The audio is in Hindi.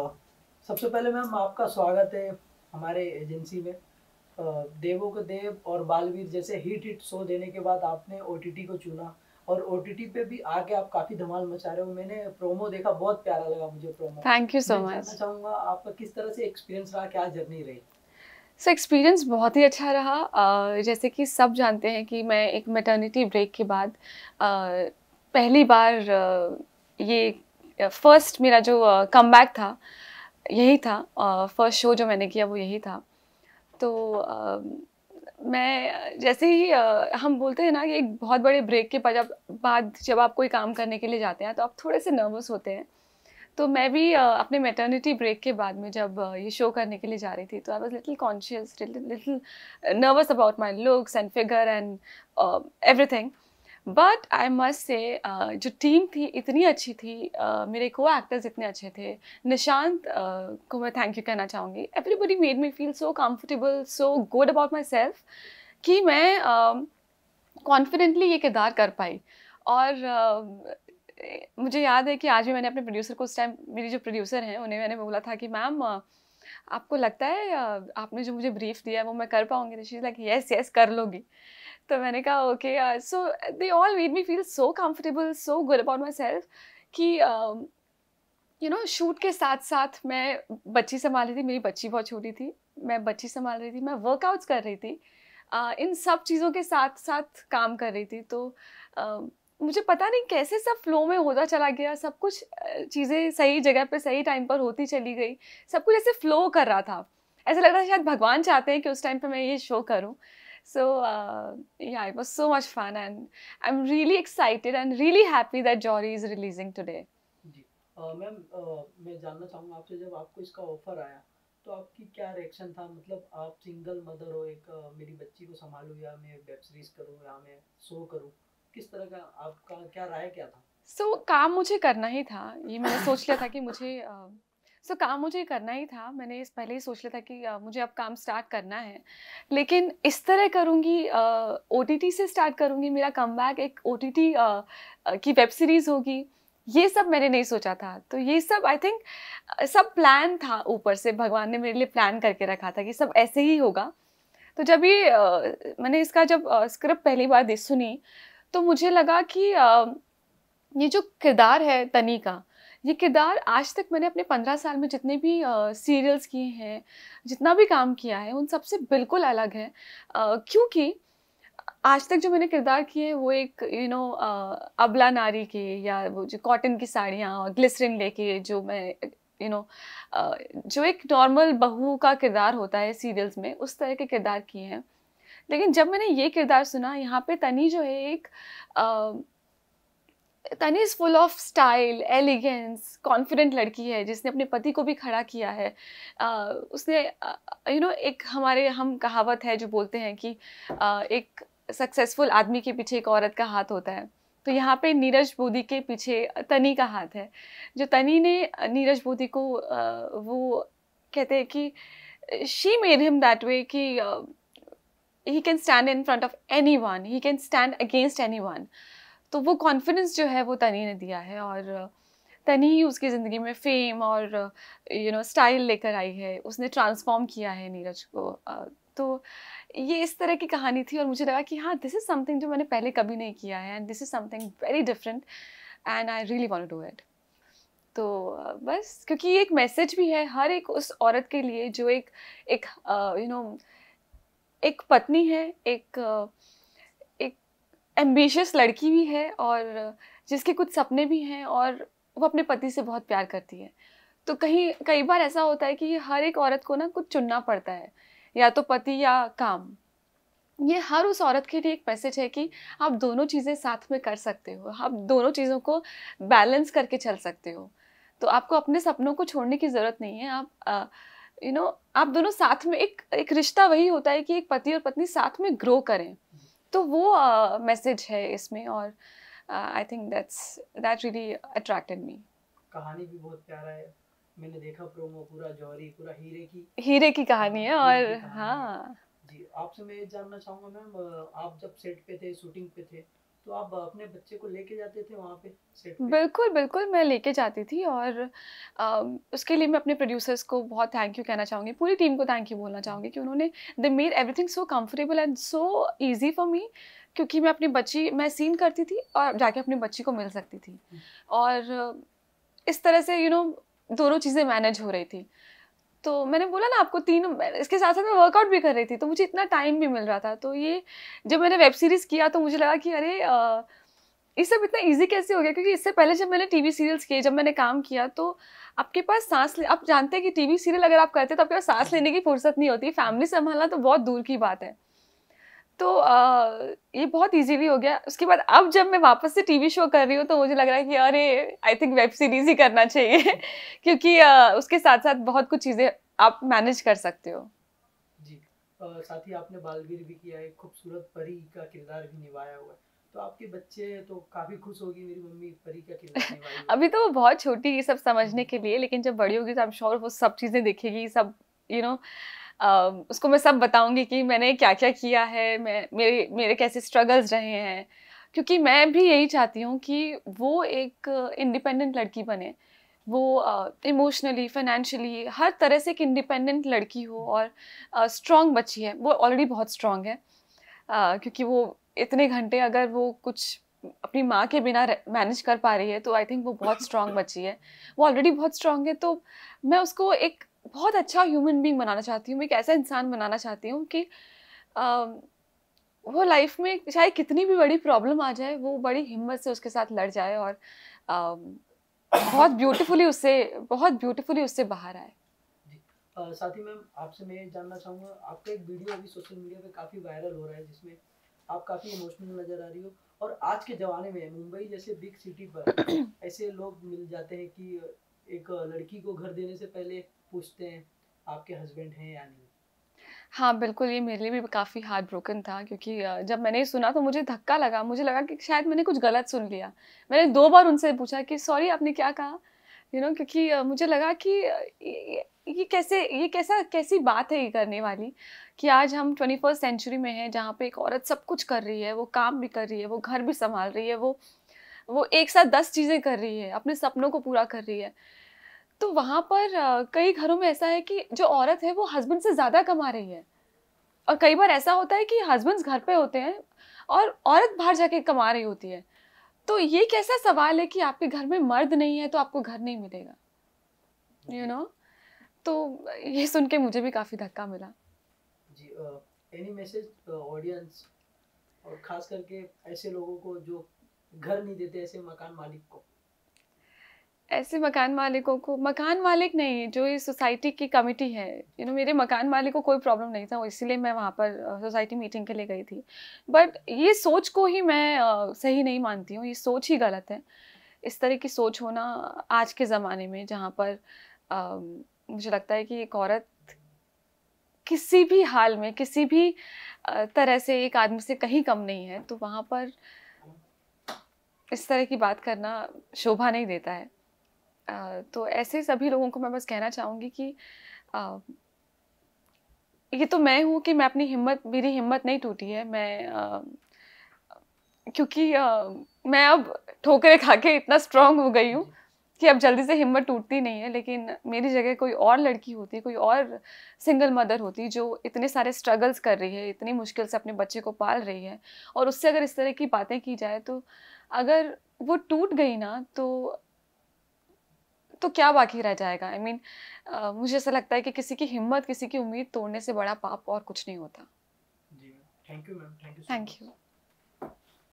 सबसे पहले मैम आपका स्वागत है हमारे एजेंसी में देवो को देव और बालवीर जैसे हिट हिट शो देने के बाद आपने ओ को चुना और ओ पे भी आके आप काफी धमाल मचा रहे हो मैंने प्रोमो देखा बहुत प्यारा लगा मुझे promo thank you so much चाहूँगा आपका किस तरह से एक्सपीरियंस रहा क्या जर्नी रही सो so, एक्सपीरियंस बहुत ही अच्छा रहा जैसे कि सब जानते हैं कि मैं एक मेटर्निटी ब्रेक के बाद पहली बार ये फर्स्ट मेरा जो कम uh, था यही था फर्स्ट uh, शो जो मैंने किया वो यही था तो uh, मैं जैसे ही uh, हम बोलते हैं ना कि एक बहुत बड़े ब्रेक के जब बाद जब आप कोई काम करने के लिए जाते हैं तो आप थोड़े से नर्वस होते हैं तो मैं भी uh, अपने मैटर्निटी ब्रेक के बाद में जब uh, ये शो करने के लिए जा रही थी तो I was little conscious little nervous about my looks and figure and everything but I must say जो टीम थी इतनी अच्छी थी uh, मेरे को एक्टर्स इतने अच्छे थे निशांत uh, को मैं थैंक यू कहना चाहूँगी everybody made me feel so comfortable so good about myself कि मैं कॉन्फिडेंटली um, uh, ये किरदार कर पाई और um, मुझे याद है कि आज भी मैंने अपने प्रोड्यूसर को उस टाइम मेरी जो प्रोड्यूसर हैं उन्हें मैंने बोला था कि मैम uh, आपको लगता है uh, आपने जो मुझे ब्रीफ दिया है वो मैं कर पाऊँगी तो लाइक येस येस कर लोगी तो मैंने कहा okay so they all made me feel so comfortable so good about myself कि यू नो शूट के साथ साथ मैं बच्ची संभाल रही थी मेरी बच्ची बहुत छोटी थी मैं बच्ची संभाल रही थी मैं वर्कआउट्स कर रही थी uh, इन सब चीज़ों के साथ साथ काम कर रही थी तो uh, मुझे पता नहीं कैसे सब फ्लो में होता चला गया सब कुछ चीज़ें सही जगह पे सही टाइम पर होती चली गई सब कुछ ऐसे फ्लो कर रहा था ऐसा लग रहा था शायद भगवान चाहते हैं कि उस टाइम पे मैं ये शो करूं So uh, yeah, it was so much fun, and I'm really excited and really happy that Jory is releasing today. Ma'am मैं जानना चाहूँगा आपसे जब आपको इसका ऑफर आया तो आपकी क्या रिएक्शन था मतलब आप सिंगल मदर हो एक मेरी बच्ची को संभालूँ या मैं वेब सीरीज करूँ या मैं शो करूँ किस तरह का आपका क्या राय क्या था सो so, काम मुझे करना ही था ये मैंने सोच लिया था कि मुझे सो so, काम मुझे करना ही था मैंने इस पहले ही सोच लिया था कि uh, मुझे अब काम स्टार्ट करना है लेकिन इस तरह करूँगी ओ uh, से स्टार्ट करूँगी मेरा कम एक ओ uh, की वेब सीरीज़ होगी ये सब मैंने नहीं सोचा था तो ये सब आई थिंक सब प्लान था ऊपर से भगवान ने मेरे लिए प्लान करके रखा था कि सब ऐसे ही होगा तो जब ये मैंने इसका जब स्क्रिप्ट पहली बार सुनी तो मुझे लगा कि ये जो किरदार है तनी का ये किरदार आज तक मैंने अपने पंद्रह साल में जितने भी सीरियल्स किए हैं जितना भी काम किया है उन सबसे बिल्कुल अलग है क्योंकि आज तक जो मैंने किरदार किए हैं वो एक यू you नो know, अबला नारी के या वो जो कॉटन की साड़ियाँ और ग्लिसरिन लेके जो मैं यू नो जो एक नॉर्मल बहू का किरदार होता है सीरियल्स में उस तरह के किरदार किए हैं लेकिन जब मैंने ये किरदार सुना यहाँ पे तनी जो है एक तनी is full of style elegance confident लड़की है जिसने अपने पति को भी खड़ा किया है uh, उसने you uh, no you know, एक हमारे हम कहावत है जो बोलते हैं कि uh, एक सक्सेसफुल आदमी के पीछे एक औरत का हाथ होता है तो यहाँ पे नीरज बोधी के पीछे तनी का हाथ है जो तनी ने नीरज बोधी को वो कहते हैं कि she made him that way कि he can stand in front of anyone he can stand against anyone तो वो कॉन्फिडेंस जो है वो तनी ने दिया है और तनी ही उसकी ज़िंदगी में फेम और यू नो स्टाइल लेकर आई है उसने ट्रांसफॉर्म किया है नीरज को तो ये इस तरह की कहानी थी और मुझे लगा कि हाँ दिस इज़ समथिंग जो मैंने पहले कभी नहीं किया है and this is something very different and I really want do it तो बस क्योंकि ये एक मैसेज भी है हर एक उस औरत के लिए जो एक एक यू नो you know, एक पत्नी है एक uh, एम्बिशियस लड़की भी है और जिसके कुछ सपने भी हैं और वो अपने पति से बहुत प्यार करती है तो कहीं कई बार ऐसा होता है कि हर एक औरत को ना कुछ चुनना पड़ता है या तो पति या काम ये हर उस औरत के लिए एक मैसेज है कि आप दोनों चीज़ें साथ में कर सकते हो आप दोनों चीज़ों को बैलेंस करके चल सकते हो तो आपको अपने सपनों को छोड़ने की ज़रूरत नहीं है आप यू नो you know, आप दोनों साथ में एक एक रिश्ता वही होता है कि एक पति और पत्नी साथ में ग्रो करें तो वो मैसेज uh, है इसमें और I think that's that really attracted me कहानी भी बहुत प्यारा है मैंने देखा प्रोमो पूरा जौहरी पूरा हीरे की हीरे की कहानी है और कहानी हाँ जी आपसे मैं जानना चाहूँगा मैम आप जब सेट पे थे शूटिंग पे थे तो आप अपने बच्चे को लेके जाते थे वहाँ पे, पे बिल्कुल बिल्कुल मैं लेके जाती थी और आ, उसके लिए मैं अपने प्रोड्यूसर्स को बहुत थैंक यू कहना चाहूँगी पूरी टीम को थैंक यू बोलना चाहूँगी कि उन्होंने they made everything so comfortable and so easy for me क्योंकि मैं अपनी बच्ची मैं सीन करती थी और जाके अपनी बच्ची को मिल सकती थी हम्म। और इस तरह से यू you नो know, दोनों चीज़ें मैनेज हो रही थी तो मैंने बोला ना आपको तीन इसके साथ साथ मैं वर्कआउट भी कर रही थी तो मुझे इतना टाइम भी मिल रहा था तो ये जब मैंने वेब सीरीज़ किया तो मुझे लगा कि अरे आ, ये सब इतना इजी कैसे हो गया क्योंकि इससे पहले जब मैंने टीवी सीरियल्स किए जब मैंने काम किया तो आपके पास सांस ले आप जानते हैं कि टीवी सीरियल अगर आप करते हैं तो आपके पास सांस लेने की फुर्सत नहीं होती फैमिली संभालना तो बहुत दूर की बात है तो आ, ये बहुत इजीली हो गया उसके बाद अब जब मैं वापस से टीवी शो कर रही हूँ तो मुझे लग रहा है कि अरे आई थिंक वेब सीरीज ही करना चाहिए क्योंकि आ, उसके साथ साथ बहुत कुछ चीज़ें आप मैनेज कर सकते हो जी आ, साथ ही आपने बालगिर भी किया है खूबसूरत परी का किरदार भी निभाया हुआ है तो आपके बच्चे तो काफी खुश होगी मेरी मम्मी परी का किरदार अभी तो वो बहुत छोटी ये सब समझने हम्म। के लिए लेकिन जब बड़ी होगी तो आई एम श्योर वो सब चीज़ें देखेगी सब यू you नो know, उसको मैं सब बताऊंगी कि मैंने क्या क्या किया है मैं मेरे मेरे कैसे स्ट्रगल्स रहे हैं क्योंकि मैं भी यही चाहती हूँ कि वो एक इंडिपेंडेंट लड़की बने वो इमोशनली uh, फाइनेंशियली हर तरह से एक इंडिपेंडेंट लड़की हो और स्ट्रॉन्ग uh, बच्ची है वो ऑलरेडी बहुत स्ट्रांग है uh, क्योंकि वो इतने घंटे अगर वो कुछ अपनी माँ के बिना मैनेज कर पा रही है तो आई थिंक वो बहुत स्ट्रांग बच्ची है वो ऑलरेडी बहुत स्ट्रांग है तो मैं उसको एक बहुत अच्छा ह्यूमन बींग बनाना चाहती हूँ मैं एक ऐसा इंसान बनाना चाहती हूँ कि वो लाइफ में चाहे कितनी भी बड़ी प्रॉब्लम आ जाए वो बड़ी हिम्मत से उसके साथ लड़ जाए और बहुत ब्यूटीफुली उससे बहुत ब्यूटीफुली उससे बाहर आए साथ ही मैम आपसे मैं जानना चाहूँगा आपका एक वीडियो अभी सोशल मीडिया पे काफ़ी वायरल हो रहा है जिसमें आप काफ़ी इमोशनल नज़र आ रही हो और आज के ज़माने में मुंबई जैसे बिग सिटी पर ऐसे लोग मिल जाते हैं कि एक लड़की को घर देने से पहले पूछते हैं आपके हस्बैंड हैं या नहीं हाँ बिल्कुल ये मेरे लिए भी काफ़ी हार्ट ब्रोकन था क्योंकि जब मैंने ये सुना तो मुझे धक्का लगा मुझे लगा कि शायद मैंने कुछ गलत सुन लिया मैंने दो बार उनसे पूछा कि सॉरी आपने क्या कहा यू you नो know, क्योंकि मुझे लगा कि ये, ये कैसे ये कैसा कैसी बात है ये करने वाली कि आज हम ट्वेंटी फर्स्ट सेंचुरी में हैं जहाँ पे एक औरत सब कुछ कर रही है वो काम भी कर रही है वो घर भी संभाल रही है वो वो एक साथ दस चीज़ें कर रही है अपने सपनों को पूरा कर रही है तो वहाँ पर कई घरों में ऐसा है कि जो औरत है वो हस्बैंड से ज़्यादा कमा रही है और कई बार ऐसा होता है कि हस्बैंड्स घर पे होते हैं और औरत बाहर जाके कमा रही होती है तो ये कैसा सवाल है कि आपके घर में मर्द नहीं है तो आपको घर नहीं मिलेगा यू नो तो ये सुन के मुझे भी काफ़ी धक्का मिला जी एनी मैसेज ऑडियंस और खास करके ऐसे लोगों को जो घर नहीं देते ऐसे मकान मालिक को ऐसे मकान मालिकों को मकान मालिक नहीं जो ये सोसाइटी की कमेटी है यू you नो know, मेरे मकान मालिक को कोई प्रॉब्लम नहीं था इसीलिए मैं वहाँ पर सोसाइटी मीटिंग के लिए गई थी बट ये सोच को ही मैं uh, सही नहीं मानती हूँ ये सोच ही गलत है इस तरह की सोच होना आज के ज़माने में जहाँ पर uh, मुझे लगता है कि एक औरत किसी भी हाल में किसी भी तरह से एक आदमी से कहीं कम नहीं है तो वहाँ पर इस तरह की बात करना शोभा नहीं देता है तो ऐसे सभी लोगों को मैं बस कहना चाहूँगी कि ये तो मैं हूँ कि मैं अपनी हिम्मत मेरी हिम्मत नहीं टूटी है मैं आ, क्योंकि आ, मैं अब ठोकरे खा के इतना स्ट्रांग हो गई हूँ कि अब जल्दी से हिम्मत टूटती नहीं है लेकिन मेरी जगह कोई और लड़की होती कोई और सिंगल मदर होती जो इतने सारे स्ट्रगल्स कर रही है इतनी मुश्किल से अपने बच्चे को पाल रही है और उससे अगर इस तरह की बातें की जाए तो अगर वो टूट गई ना तो तो क्या बाकी रह जाएगा I I mean mean, uh, मुझे ऐसा लगता है कि किसी की हिम्मत किसी की उम्मीद तोड़ने से बड़ा पाप और कुछ नहीं होता thank you ma'am thank you